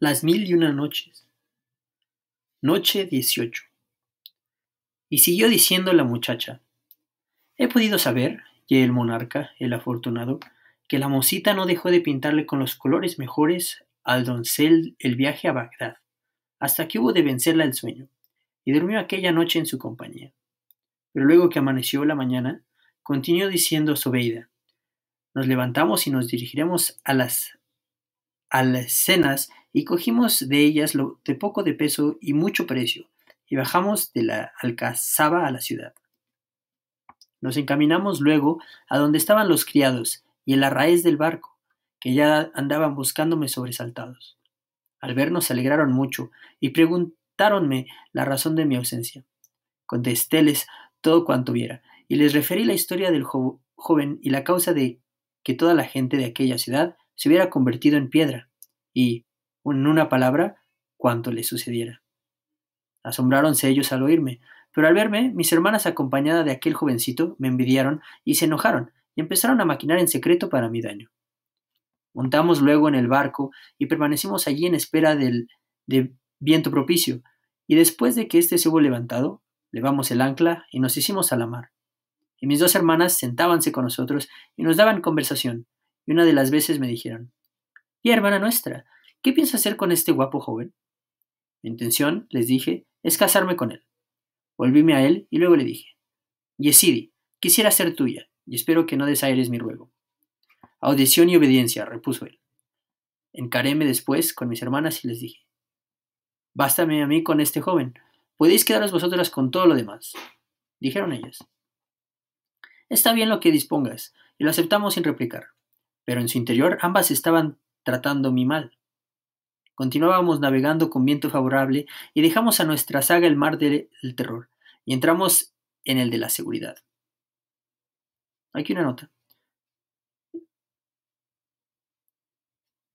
Las mil y una noches. Noche dieciocho, Y siguió diciendo la muchacha. He podido saber, y el monarca, el afortunado, que la mocita no dejó de pintarle con los colores mejores al doncel el viaje a Bagdad, hasta que hubo de vencerla el sueño, y durmió aquella noche en su compañía. Pero luego que amaneció la mañana, continuó diciendo zobeida nos levantamos y nos dirigiremos a las cenas y cogimos de ellas lo de poco de peso y mucho precio, y bajamos de la alcazaba a la ciudad. Nos encaminamos luego a donde estaban los criados y en la raíz del barco, que ya andaban buscándome sobresaltados. Al vernos se alegraron mucho y preguntáronme la razón de mi ausencia. Contestéles todo cuanto viera y les referí la historia del joven y la causa de que toda la gente de aquella ciudad se hubiera convertido en piedra y, en una palabra, cuanto le sucediera. Asombráronse ellos al oírme, pero al verme, mis hermanas acompañadas de aquel jovencito me envidiaron y se enojaron y empezaron a maquinar en secreto para mi daño. Montamos luego en el barco y permanecimos allí en espera del de viento propicio, y después de que éste se hubo levantado, levamos el ancla y nos hicimos a la mar. Y mis dos hermanas sentábanse con nosotros y nos daban conversación, y una de las veces me dijeron, y hermana nuestra, ¿qué piensa hacer con este guapo joven? Mi intención, les dije, es casarme con él. Volvíme a él y luego le dije, Yesidi, quisiera ser tuya, y espero que no desaires mi ruego. Audición y obediencia, repuso él. Encaréme después con mis hermanas y les dije, Bástame a mí con este joven, podéis quedaros vosotras con todo lo demás. Dijeron ellas, Está bien lo que dispongas, y lo aceptamos sin replicar. Pero en su interior ambas estaban tratando mi mal. Continuábamos navegando con viento favorable y dejamos a nuestra saga el mar del terror y entramos en el de la seguridad. Aquí una nota.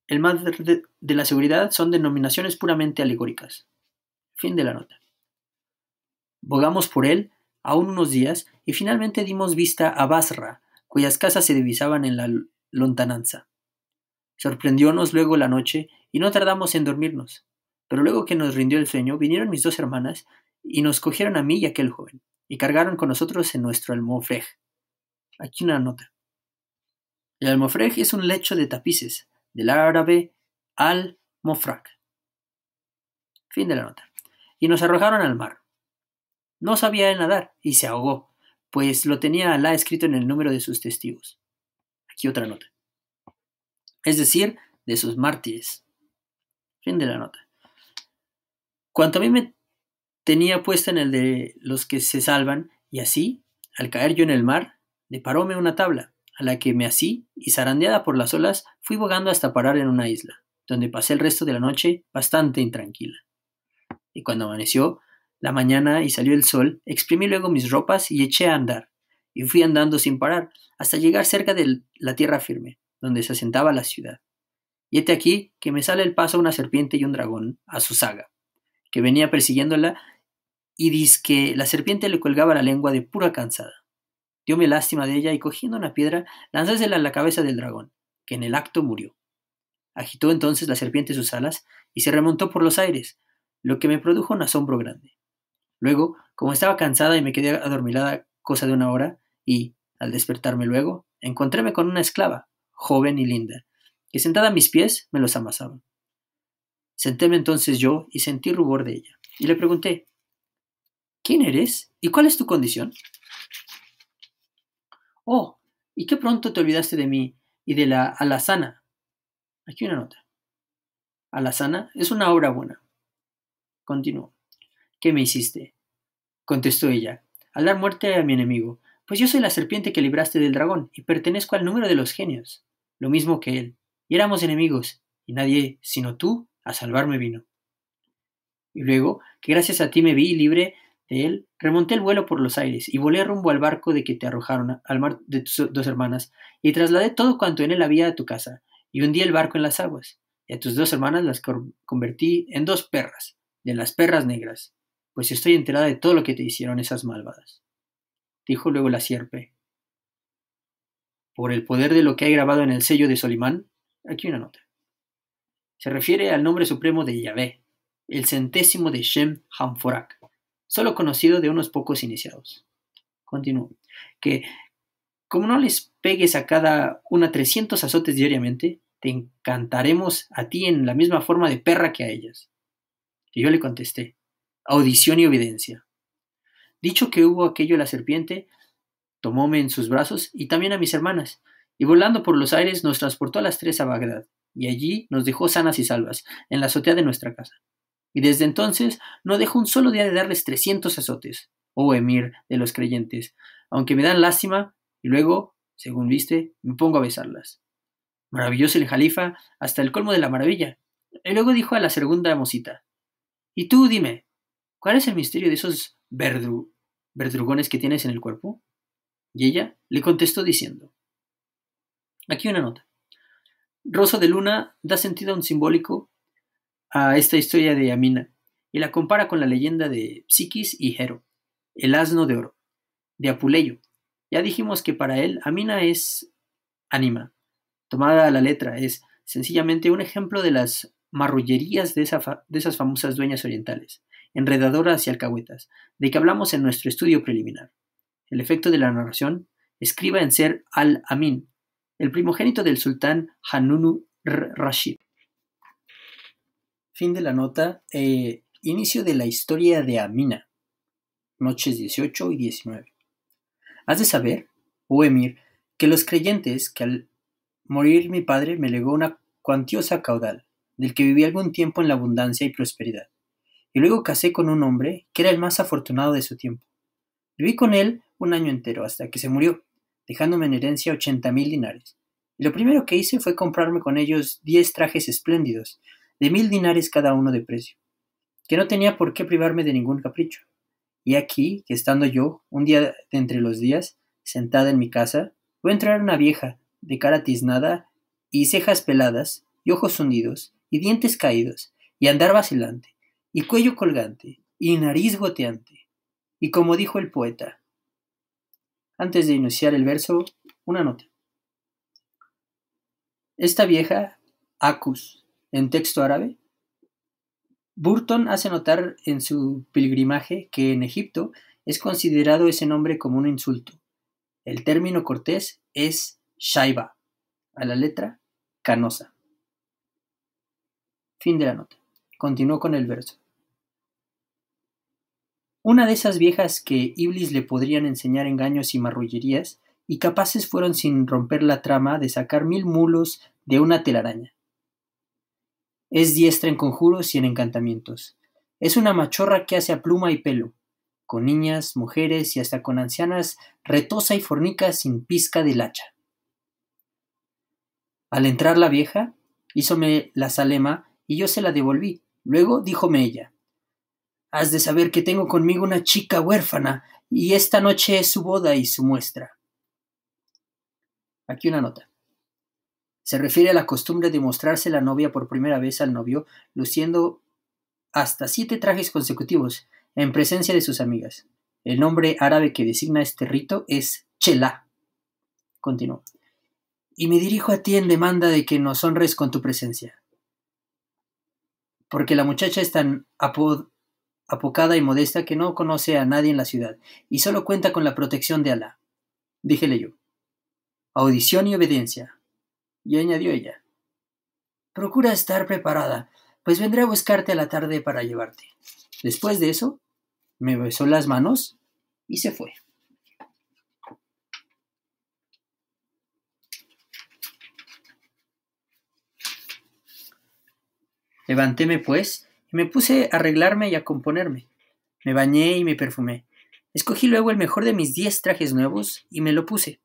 El mar de, la seguridad son denominaciones puramente alegóricas. Fin de la nota. Bogamos por él aún unos días y finalmente dimos vista a Basra, cuyas casas se divisaban en la lontananza. Sorprendiónos luego la noche y no tardamos en dormirnos. Pero luego que nos rindió el sueño, vinieron mis dos hermanas y nos cogieron a mí y a aquel joven, y cargaron con nosotros en nuestro almofrej. Aquí una nota. El almofrej es un lecho de tapices, del árabe al-mofrak. Fin de la nota. Y nos arrojaron al mar. No sabía nadar y se ahogó, pues lo tenía Alá escrito en el número de sus testigos. Aquí otra nota es decir, de sus mártires. Fin de la nota. Cuanto a mí me tenía puesta en el de los que se salvan, y así, al caer yo en el mar, deparóme una tabla, a la que me así y zarandeada por las olas, fui bogando hasta parar en una isla, donde pasé el resto de la noche bastante intranquila. Y cuando amaneció, la mañana y salió el sol, exprimí luego mis ropas y eché a andar, y fui andando sin parar, hasta llegar cerca de la tierra firme, donde se asentaba la ciudad. Y este aquí que me sale el paso una serpiente y un dragón a su saga, que venía persiguiéndola y dis que la serpiente le colgaba la lengua de pura cansada. Diome lástima de ella y cogiendo una piedra lanzásela a la cabeza del dragón, que en el acto murió. Agitó entonces la serpiente sus alas y se remontó por los aires, lo que me produjo un asombro grande. Luego, como estaba cansada y me quedé adormilada cosa de una hora, y, al despertarme luego, encontréme con una esclava, joven y linda, que sentada a mis pies me los amasaba. Sentéme entonces yo y sentí rubor de ella, y le pregunté, ¿quién eres y cuál es tu condición? Oh, y qué pronto te olvidaste de mí y de la alazana. Aquí una nota. Alazana es una obra buena. Continuó. ¿Qué me hiciste? Contestó ella, al dar muerte a mi enemigo, pues yo soy la serpiente que libraste del dragón y pertenezco al número de los genios lo mismo que él, y éramos enemigos, y nadie sino tú a salvarme vino. Y luego, que gracias a ti me vi libre de él, remonté el vuelo por los aires y volé rumbo al barco de que te arrojaron al mar de tus dos hermanas, y trasladé todo cuanto en él había a tu casa, y hundí el barco en las aguas, y a tus dos hermanas las convertí en dos perras, de las perras negras, pues estoy enterada de todo lo que te hicieron esas malvadas. Dijo luego la sierpe, por el poder de lo que hay grabado en el sello de Solimán, aquí una nota. Se refiere al nombre supremo de Yahvé, el centésimo de Shem Hamforak, solo conocido de unos pocos iniciados. Continúo. Que como no les pegues a cada una 300 azotes diariamente, te encantaremos a ti en la misma forma de perra que a ellas. Y yo le contesté, audición y obediencia. Dicho que hubo aquello la serpiente, Tomóme en sus brazos y también a mis hermanas, y volando por los aires nos transportó a las tres a Bagdad, y allí nos dejó sanas y salvas, en la azotea de nuestra casa. Y desde entonces no dejo un solo día de darles trescientos azotes, oh emir de los creyentes, aunque me dan lástima, y luego, según viste, me pongo a besarlas. Maravilloso el jalifa hasta el colmo de la maravilla. Y luego dijo a la segunda mosita, Y tú dime, ¿cuál es el misterio de esos verdugones verdrugones que tienes en el cuerpo? Y ella le contestó diciendo, aquí una nota. Rosa de Luna da sentido a un simbólico a esta historia de Amina y la compara con la leyenda de Psiquis y Hero, el asno de oro, de Apuleyo. Ya dijimos que para él Amina es ánima, tomada a la letra, es sencillamente un ejemplo de las marrullerías de, de esas famosas dueñas orientales, enredadoras y alcahuetas, de que hablamos en nuestro estudio preliminar el efecto de la narración, escriba en ser al-Amin, el primogénito del sultán Hanunu Rashid. Fin de la nota. Eh, inicio de la historia de Amina. Noches 18 y 19. Has de saber, oh emir, que los creyentes que al morir mi padre me legó una cuantiosa caudal, del que viví algún tiempo en la abundancia y prosperidad, y luego casé con un hombre que era el más afortunado de su tiempo. Viví con él un año entero hasta que se murió, dejándome en herencia ochenta mil dinares. lo primero que hice fue comprarme con ellos diez trajes espléndidos, de mil dinares cada uno de precio, que no tenía por qué privarme de ningún capricho. Y aquí, que estando yo, un día de entre los días, sentada en mi casa, voy entrar una vieja, de cara tiznada y cejas peladas, y ojos hundidos, y dientes caídos, y andar vacilante, y cuello colgante, y nariz goteante. Y como dijo el poeta, antes de iniciar el verso, una nota. Esta vieja, Acus, en texto árabe, Burton hace notar en su pilgrimaje que en Egipto es considerado ese nombre como un insulto. El término cortés es Shaiba, a la letra canosa. Fin de la nota. Continúo con el verso. Una de esas viejas que Iblis le podrían enseñar engaños y marrullerías, y capaces fueron sin romper la trama de sacar mil mulos de una telaraña. Es diestra en conjuros y en encantamientos. Es una machorra que hace a pluma y pelo. Con niñas, mujeres y hasta con ancianas retosa y fornica sin pizca de hacha. Al entrar la vieja, hízome la salema y yo se la devolví. Luego díjome ella, Has de saber que tengo conmigo una chica huérfana, y esta noche es su boda y su muestra. Aquí una nota. Se refiere a la costumbre de mostrarse la novia por primera vez al novio, luciendo hasta siete trajes consecutivos, en presencia de sus amigas. El nombre árabe que designa este rito es Chela. Continúa. Y me dirijo a ti en demanda de que nos honres con tu presencia. Porque la muchacha es tan apod apocada y modesta que no conoce a nadie en la ciudad y solo cuenta con la protección de Alá. Díjele yo. Audición y obediencia. Y añadió ella. Procura estar preparada, pues vendré a buscarte a la tarde para llevarte. Después de eso, me besó las manos y se fue. Levantéme pues y me puse a arreglarme y a componerme. Me bañé y me perfumé. Escogí luego el mejor de mis diez trajes nuevos y me lo puse,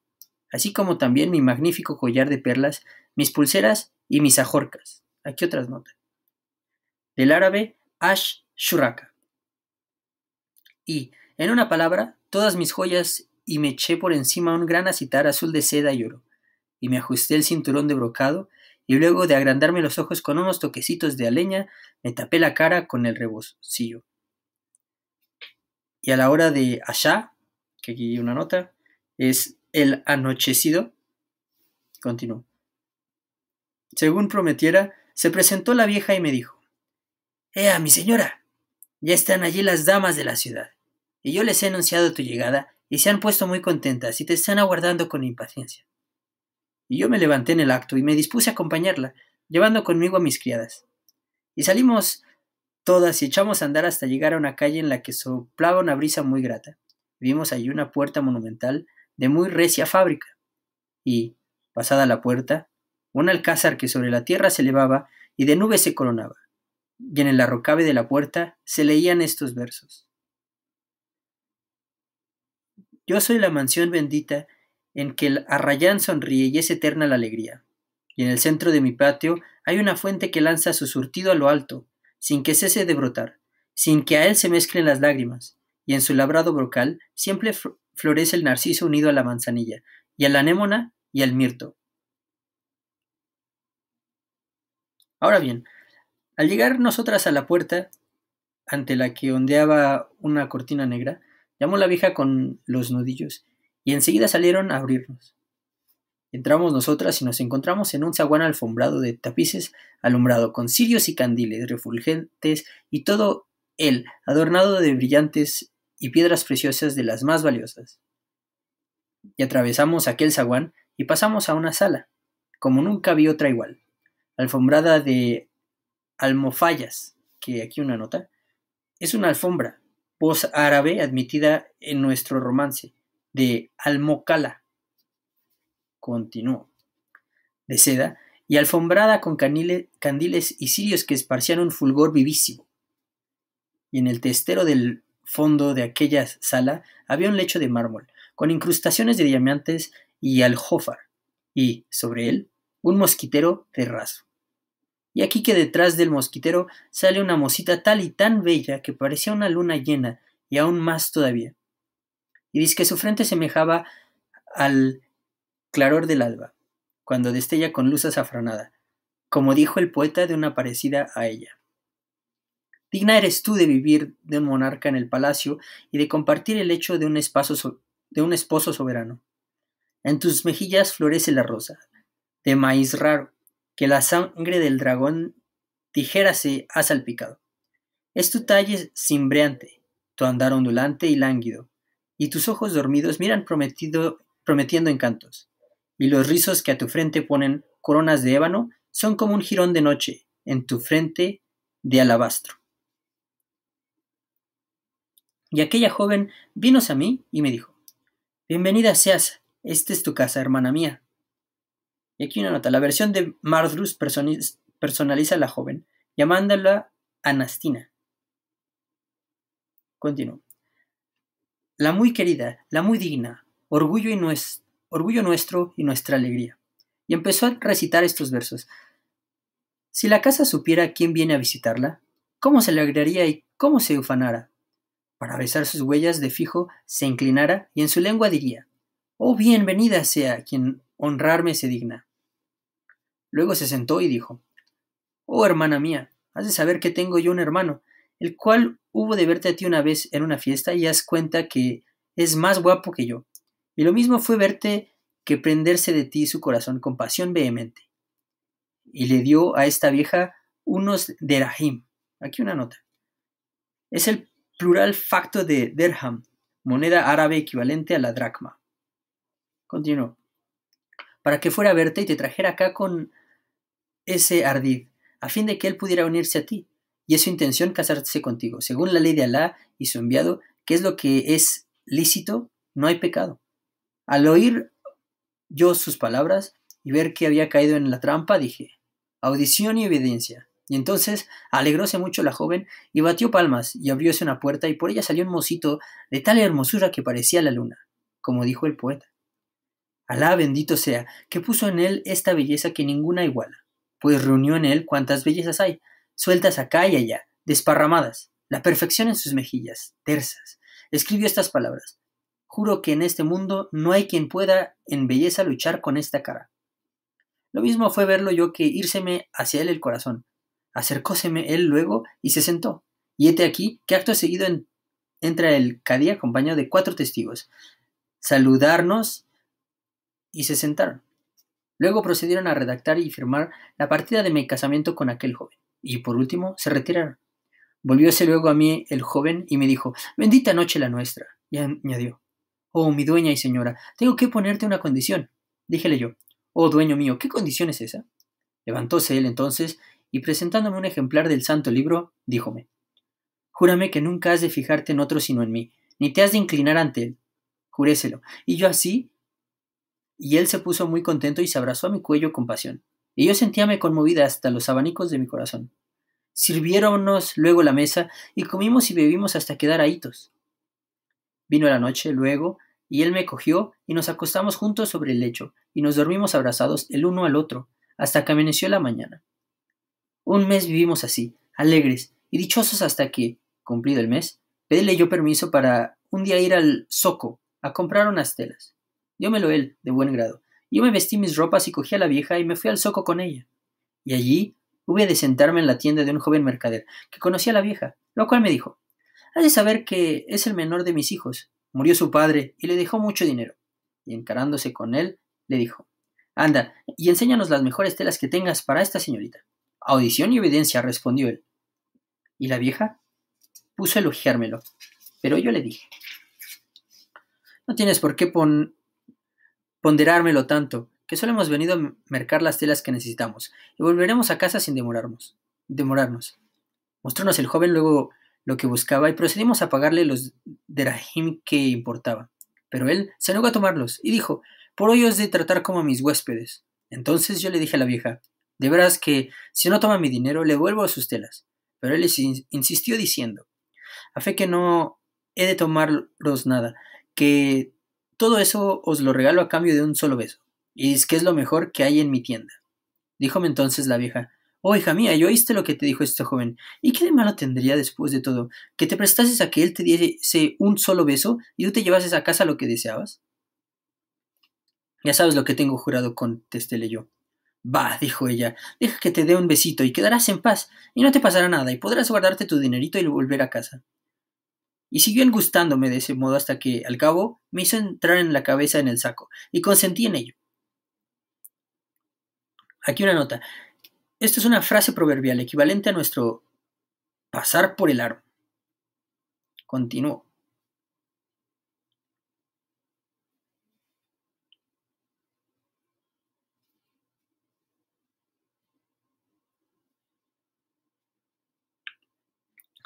así como también mi magnífico collar de perlas, mis pulseras y mis ajorcas. Aquí otras notas. Del árabe Ash Shuraka. Y, en una palabra, todas mis joyas y me eché por encima un gran acitar azul de seda y oro, y me ajusté el cinturón de brocado y luego de agrandarme los ojos con unos toquecitos de aleña, me tapé la cara con el rebocillo. Y a la hora de allá, que aquí una nota, es el anochecido, continuó. Según prometiera, se presentó la vieja y me dijo, Ea, mi señora, ya están allí las damas de la ciudad, y yo les he anunciado tu llegada, y se han puesto muy contentas y te están aguardando con impaciencia y yo me levanté en el acto y me dispuse a acompañarla, llevando conmigo a mis criadas. Y salimos todas y echamos a andar hasta llegar a una calle en la que soplaba una brisa muy grata. Vimos allí una puerta monumental de muy recia fábrica. Y, pasada la puerta, un alcázar que sobre la tierra se elevaba y de nubes se coronaba. Y en el arrocabe de la puerta se leían estos versos. Yo soy la mansión bendita en que el arrayán sonríe y es eterna la alegría. Y en el centro de mi patio hay una fuente que lanza su surtido a lo alto, sin que cese de brotar, sin que a él se mezclen las lágrimas, y en su labrado brocal siempre florece el narciso unido a la manzanilla, y a la anémona y al mirto. Ahora bien, al llegar nosotras a la puerta, ante la que ondeaba una cortina negra, llamó la vieja con los nudillos y enseguida salieron a abrirnos. Entramos nosotras y nos encontramos en un zaguán alfombrado de tapices alumbrado con cirios y candiles refulgentes y todo él adornado de brillantes y piedras preciosas de las más valiosas. Y atravesamos aquel zaguán y pasamos a una sala, como nunca vi otra igual, alfombrada de almofallas, que aquí una nota, es una alfombra, pos árabe admitida en nuestro romance, de almocala, continuó, de seda, y alfombrada con candiles y cirios que esparcían un fulgor vivísimo. Y en el testero del fondo de aquella sala había un lecho de mármol, con incrustaciones de diamantes y aljófar, y, sobre él, un mosquitero de raso. Y aquí que detrás del mosquitero sale una mosita tal y tan bella que parecía una luna llena, y aún más todavía, y dice que su frente semejaba al claror del alba, cuando destella con luz azafranada, como dijo el poeta de una parecida a ella. Digna eres tú de vivir de un monarca en el palacio y de compartir el hecho de un, de un esposo soberano. En tus mejillas florece la rosa, de maíz raro, que la sangre del dragón tijérase ha salpicado. Es tu talle cimbreante, tu andar ondulante y lánguido, y tus ojos dormidos miran prometiendo encantos, y los rizos que a tu frente ponen coronas de ébano son como un jirón de noche en tu frente de alabastro. Y aquella joven vino a mí y me dijo, Bienvenida seas, esta es tu casa, hermana mía. Y aquí una nota, la versión de Mardrus personaliza a la joven, llamándola Anastina. Continúo la muy querida, la muy digna, orgullo, y orgullo nuestro y nuestra alegría. Y empezó a recitar estos versos. Si la casa supiera quién viene a visitarla, cómo se alegraría y cómo se ufanara. Para besar sus huellas de fijo, se inclinara y en su lengua diría, Oh bienvenida sea quien honrarme se digna. Luego se sentó y dijo, Oh hermana mía, has de saber que tengo yo un hermano, el cual hubo de verte a ti una vez en una fiesta y haz cuenta que es más guapo que yo. Y lo mismo fue verte que prenderse de ti su corazón con pasión vehemente. Y le dio a esta vieja unos derahim. Aquí una nota. Es el plural facto de derham, moneda árabe equivalente a la dracma. Continuó. Para que fuera a verte y te trajera acá con ese ardid, a fin de que él pudiera unirse a ti y es su intención casarse contigo. Según la ley de Alá y su enviado, que es lo que es lícito, no hay pecado. Al oír yo sus palabras y ver que había caído en la trampa, dije, audición y evidencia. Y entonces alegróse mucho la joven y batió palmas y abrióse una puerta y por ella salió un mocito de tal hermosura que parecía la luna, como dijo el poeta. Alá bendito sea, que puso en él esta belleza que ninguna iguala, pues reunió en él cuantas bellezas hay, sueltas acá y allá, desparramadas, la perfección en sus mejillas, tersas. Escribió estas palabras. Juro que en este mundo no hay quien pueda en belleza luchar con esta cara. Lo mismo fue verlo yo que írseme hacia él el corazón. Acercóseme él luego y se sentó. Y hete aquí que acto seguido entra el cadí acompañado de cuatro testigos. Saludarnos y se sentaron. Luego procedieron a redactar y firmar la partida de mi casamiento con aquel joven y por último se retiraron. Volvióse luego a mí el joven y me dijo, Bendita noche la nuestra. Y añadió, Oh, mi dueña y señora, tengo que ponerte una condición. Díjele yo, Oh, dueño mío, ¿qué condición es esa? Levantóse él entonces y presentándome un ejemplar del santo libro, díjome, Júrame que nunca has de fijarte en otro sino en mí, ni te has de inclinar ante él. Juréselo. Y yo así. Y él se puso muy contento y se abrazó a mi cuello con pasión y yo sentíame conmovida hasta los abanicos de mi corazón. Sirviéronnos luego la mesa y comimos y bebimos hasta quedar ahitos. Vino la noche luego, y él me cogió y nos acostamos juntos sobre el lecho, y nos dormimos abrazados el uno al otro, hasta que amaneció la mañana. Un mes vivimos así, alegres y dichosos hasta que, cumplido el mes, pedíle yo permiso para un día ir al zoco a comprar unas telas. Diómelo él, de buen grado, yo me vestí mis ropas y cogí a la vieja y me fui al zoco con ella. Y allí hube de sentarme en la tienda de un joven mercader, que conocía a la vieja, lo cual me dijo, Has de saber que es el menor de mis hijos. Murió su padre y le dejó mucho dinero. Y encarándose con él, le dijo, Anda, y enséñanos las mejores telas que tengas para esta señorita. Audición y evidencia, respondió él. ¿Y la vieja? Puso a elogiármelo, pero yo le dije, No tienes por qué pon ponderármelo tanto, que solo hemos venido a mercar las telas que necesitamos, y volveremos a casa sin demorarnos. demorarnos. Mostrónos el joven luego lo que buscaba y procedimos a pagarle los de Rahim que importaba. Pero él se negó a tomarlos y dijo, por hoy os de tratar como a mis huéspedes. Entonces yo le dije a la vieja, de veras que si no toma mi dinero le vuelvo a sus telas. Pero él insistió diciendo, a fe que no he de tomarlos nada, que todo eso os lo regalo a cambio de un solo beso, y es que es lo mejor que hay en mi tienda. Díjome entonces la vieja, Oh, hija mía, yo oíste lo que te dijo este joven. ¿Y qué de malo tendría después de todo? ¿Que te prestases a que él te diese un solo beso y tú te llevases a casa lo que deseabas? Ya sabes lo que tengo jurado, contestéle yo. Bah, dijo ella, deja que te dé un besito y quedarás en paz, y no te pasará nada, y podrás guardarte tu dinerito y volver a casa y siguió gustándome de ese modo hasta que, al cabo, me hizo entrar en la cabeza en el saco, y consentí en ello. Aquí una nota. Esto es una frase proverbial equivalente a nuestro pasar por el aro. Continúo.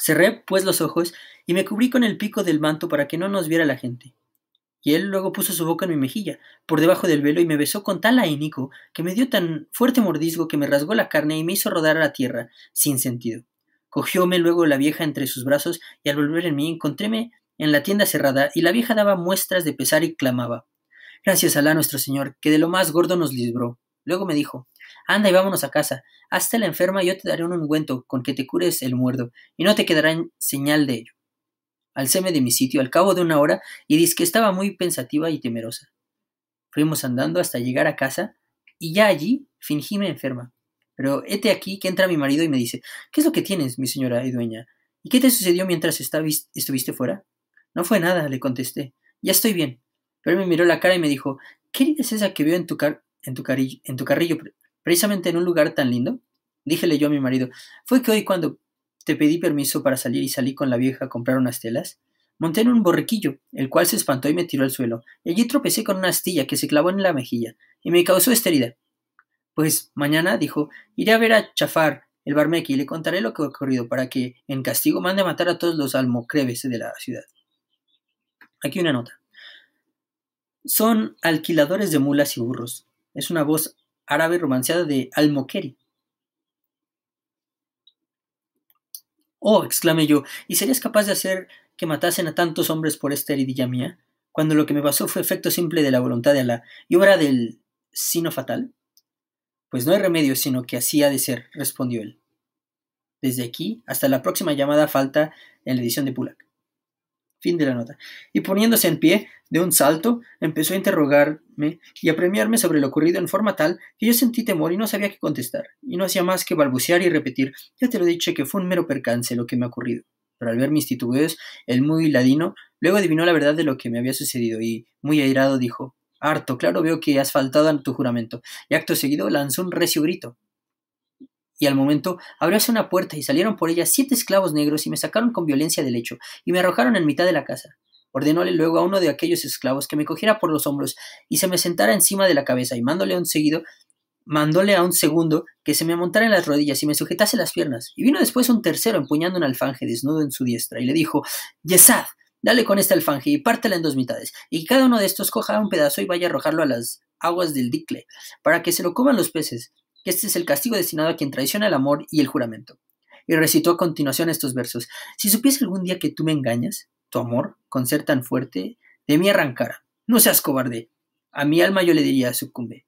Cerré pues los ojos y me cubrí con el pico del manto para que no nos viera la gente. Y él luego puso su boca en mi mejilla, por debajo del velo, y me besó con tal ahínco que me dio tan fuerte mordisco que me rasgó la carne y me hizo rodar a la tierra, sin sentido. Cogióme luego la vieja entre sus brazos, y al volver en mí encontréme en la tienda cerrada, y la vieja daba muestras de pesar y clamaba. Gracias a la nuestro Señor, que de lo más gordo nos libró. Luego me dijo, anda y vámonos a casa, hazte la enferma y yo te daré un ungüento con que te cures el muerdo, y no te quedará señal de ello. Alcéme de mi sitio al cabo de una hora y dis que estaba muy pensativa y temerosa. Fuimos andando hasta llegar a casa y ya allí fingíme enferma. Pero hete aquí que entra mi marido y me dice, ¿qué es lo que tienes, mi señora y dueña? ¿Y qué te sucedió mientras estuviste fuera? No fue nada, le contesté. Ya estoy bien. Pero me miró la cara y me dijo, ¿qué es esa que veo en tu, en tu, en tu carrillo, precisamente en un lugar tan lindo? Díjele yo a mi marido, fue que hoy cuando te pedí permiso para salir y salí con la vieja a comprar unas telas. Monté en un borriquillo, el cual se espantó y me tiró al suelo. allí tropecé con una astilla que se clavó en la mejilla y me causó esta herida. Pues mañana, dijo, iré a ver a Chafar, el barmeque, y le contaré lo que ha ocurrido para que, en castigo, mande a matar a todos los almocreves de la ciudad. Aquí una nota. Son alquiladores de mulas y burros. Es una voz árabe romanceada de Almoqueri, Oh, exclamé yo, ¿y serías capaz de hacer que matasen a tantos hombres por esta heridilla mía? Cuando lo que me pasó fue efecto simple de la voluntad de Alá y obra del sino fatal. Pues no hay remedio sino que así ha de ser, respondió él. Desde aquí hasta la próxima llamada falta en la edición de Pulak. Fin de la nota. Y poniéndose en pie, de un salto, empezó a interrogarme y a premiarme sobre lo ocurrido en forma tal que yo sentí temor y no sabía qué contestar, y no hacía más que balbucear y repetir, ya te lo he dicho que fue un mero percance lo que me ha ocurrido. Pero al ver mis titubeos, el muy ladino luego adivinó la verdad de lo que me había sucedido y, muy airado, dijo, Harto, claro veo que has faltado a tu juramento. Y acto seguido lanzó un recio grito. Y al momento abrióse una puerta y salieron por ella siete esclavos negros y me sacaron con violencia del lecho y me arrojaron en mitad de la casa. Ordenóle luego a uno de aquellos esclavos que me cogiera por los hombros y se me sentara encima de la cabeza y mándole a un seguido mandóle a un segundo que se me montara en las rodillas y me sujetase las piernas. Y vino después un tercero empuñando un alfanje desnudo en su diestra y le dijo, Yesad, dale con este alfanje y pártela en dos mitades, y cada uno de estos coja un pedazo y vaya a arrojarlo a las aguas del dicle, para que se lo coman los peces. Este es el castigo destinado a quien traiciona el amor y el juramento. Y recitó a continuación estos versos. Si supiese algún día que tú me engañas, tu amor, con ser tan fuerte, de mí arrancara. No seas cobarde. A mi alma yo le diría, sucumbe.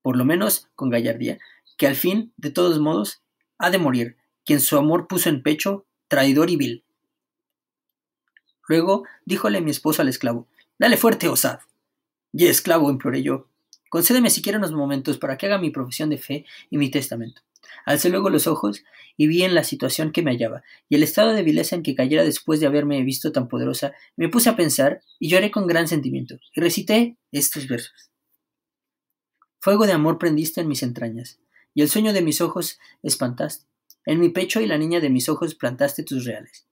Por lo menos con gallardía, que al fin, de todos modos, ha de morir quien su amor puso en pecho, traidor y vil. Luego díjole mi esposo al esclavo, Dale fuerte, osad. Y esclavo, imploré yo, Concédeme siquiera unos momentos para que haga mi profesión de fe y mi testamento. Alcé luego los ojos y vi en la situación que me hallaba y el estado de vileza en que cayera después de haberme visto tan poderosa, me puse a pensar y lloré con gran sentimiento y recité estos versos. Fuego de amor prendiste en mis entrañas y el sueño de mis ojos espantaste. En mi pecho y la niña de mis ojos plantaste tus reales.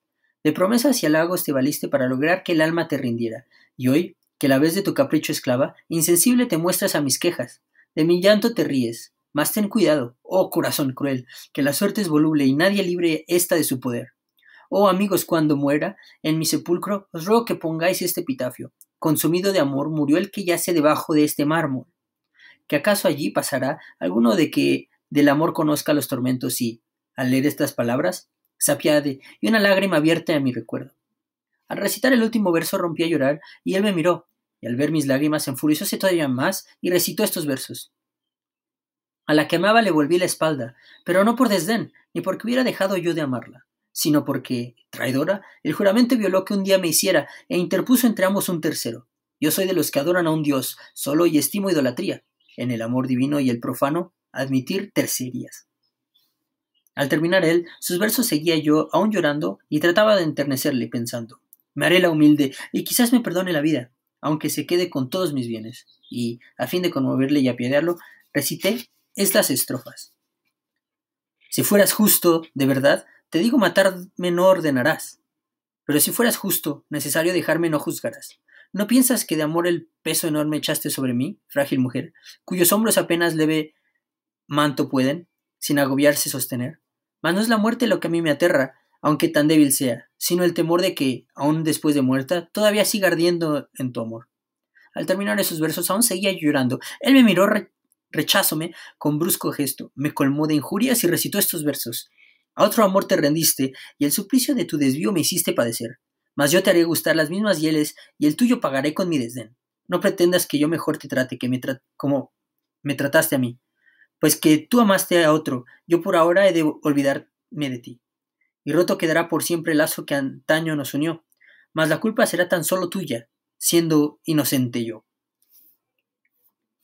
De promesas y halagos te valiste para lograr que el alma te rindiera y hoy que la vez de tu capricho esclava, insensible te muestras a mis quejas, de mi llanto te ríes, mas ten cuidado, oh corazón cruel, que la suerte es voluble y nadie libre está de su poder. Oh amigos, cuando muera en mi sepulcro, os ruego que pongáis este epitafio. Consumido de amor murió el que yace debajo de este mármol. ¿Que acaso allí pasará alguno de que del amor conozca los tormentos y, al leer estas palabras, se y una lágrima vierte a mi recuerdo? Al recitar el último verso rompí a llorar y él me miró, y al ver mis lágrimas se enfurecióse todavía más y recitó estos versos. A la que amaba le volví la espalda, pero no por desdén, ni porque hubiera dejado yo de amarla, sino porque, traidora, el juramento violó que un día me hiciera e interpuso entre ambos un tercero. Yo soy de los que adoran a un Dios solo y estimo idolatría. En el amor divino y el profano, admitir tercerías. Al terminar él, sus versos seguía yo, aún llorando, y trataba de enternecerle pensando, me haré la humilde y quizás me perdone la vida, aunque se quede con todos mis bienes. Y, a fin de conmoverle y apiadearlo, recité estas estrofas. Si fueras justo, de verdad, te digo matarme no ordenarás. Pero si fueras justo, necesario dejarme no juzgarás. ¿No piensas que de amor el peso enorme echaste sobre mí, frágil mujer, cuyos hombros apenas leve manto pueden, sin agobiarse sostener? Mas no es la muerte lo que a mí me aterra, aunque tan débil sea, sino el temor de que, aun después de muerta, todavía siga ardiendo en tu amor. Al terminar esos versos aún seguía llorando. Él me miró rechazóme recházome con brusco gesto, me colmó de injurias y recitó estos versos. A otro amor te rendiste, y el suplicio de tu desvío me hiciste padecer. Mas yo te haré gustar las mismas hieles, y el tuyo pagaré con mi desdén. No pretendas que yo mejor te trate que me como me trataste a mí. Pues que tú amaste a otro, yo por ahora he de olvidarme de ti y roto quedará por siempre el lazo que antaño nos unió, mas la culpa será tan solo tuya, siendo inocente yo.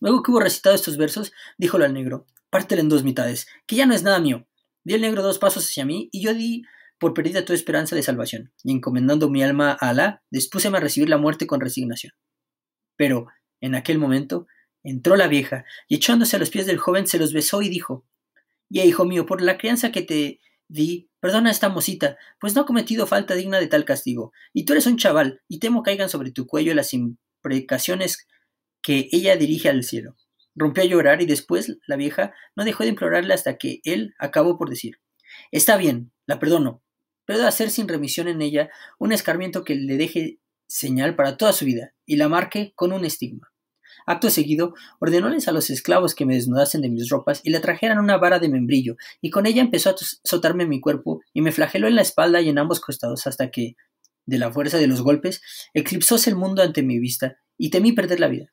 Luego que hubo recitado estos versos, díjolo al negro, pártelo en dos mitades, que ya no es nada mío. Di el negro dos pasos hacia mí, y yo di por perdida toda esperanza de salvación, y encomendando mi alma a Alá, dispúseme a recibir la muerte con resignación. Pero, en aquel momento, entró la vieja, y echándose a los pies del joven se los besó y dijo, Ya, hijo mío, por la crianza que te di, Perdona esta mosita, pues no ha cometido falta digna de tal castigo, y tú eres un chaval, y temo caigan sobre tu cuello las imprecaciones que ella dirige al cielo. Rompió a llorar y después la vieja no dejó de implorarle hasta que él acabó por decir Está bien, la perdono, pero de hacer sin remisión en ella un escarmiento que le deje señal para toda su vida y la marque con un estigma. Acto seguido, ordenóles a los esclavos que me desnudasen de mis ropas y le trajeran una vara de membrillo, y con ella empezó a azotarme mi cuerpo y me flageló en la espalda y en ambos costados hasta que, de la fuerza de los golpes, eclipsóse el mundo ante mi vista y temí perder la vida.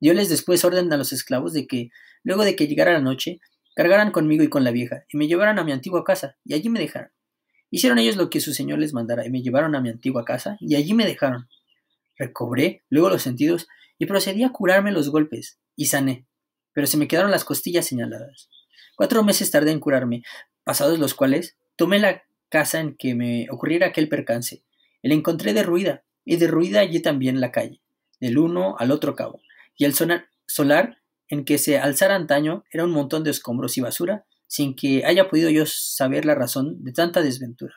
Dióles después orden a los esclavos de que, luego de que llegara la noche, cargaran conmigo y con la vieja, y me llevaran a mi antigua casa, y allí me dejaron. Hicieron ellos lo que su señor les mandara, y me llevaron a mi antigua casa, y allí me dejaron. Recobré luego los sentidos y procedí a curarme los golpes, y sané, pero se me quedaron las costillas señaladas. Cuatro meses tardé en curarme, pasados los cuales tomé la casa en que me ocurriera aquel percance. La encontré derruida, y derruida allí también la calle, del uno al otro cabo, y el solar en que se alzara antaño era un montón de escombros y basura, sin que haya podido yo saber la razón de tanta desventura.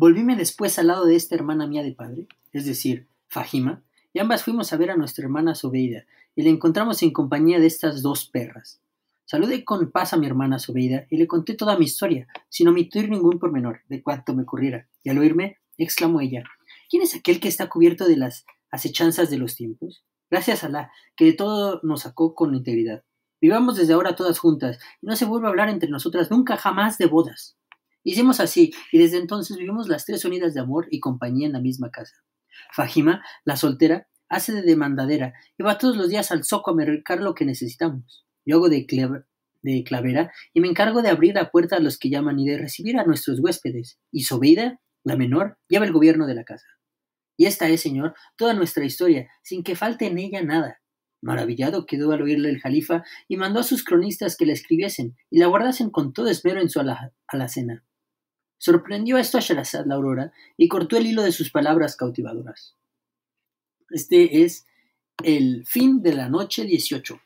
Volvíme después al lado de esta hermana mía de padre, es decir, Fajima, y ambas fuimos a ver a nuestra hermana Sobeida, y la encontramos en compañía de estas dos perras. Saludé con paz a mi hermana Sobeida y le conté toda mi historia, sin omitir ningún pormenor de cuanto me ocurriera, y al oírme, exclamó ella, ¿quién es aquel que está cubierto de las acechanzas de los tiempos? Gracias a la que de todo nos sacó con integridad. Vivamos desde ahora todas juntas, y no se vuelva a hablar entre nosotras nunca jamás de bodas. Hicimos así, y desde entonces vivimos las tres unidas de amor y compañía en la misma casa. Fajima, la soltera, hace de demandadera y va todos los días al zoco a mercar lo que necesitamos. Yo hago de, clavera y me encargo de abrir la puerta a los que llaman y de recibir a nuestros huéspedes. Y vida, la menor, lleva el gobierno de la casa. Y esta es, señor, toda nuestra historia, sin que falte en ella nada. Maravillado quedó al oírle el jalifa y mandó a sus cronistas que la escribiesen y la guardasen con todo esmero en su alacena. Sorprendió esto a Sharazad, la aurora y cortó el hilo de sus palabras cautivadoras. Este es el fin de la noche 18.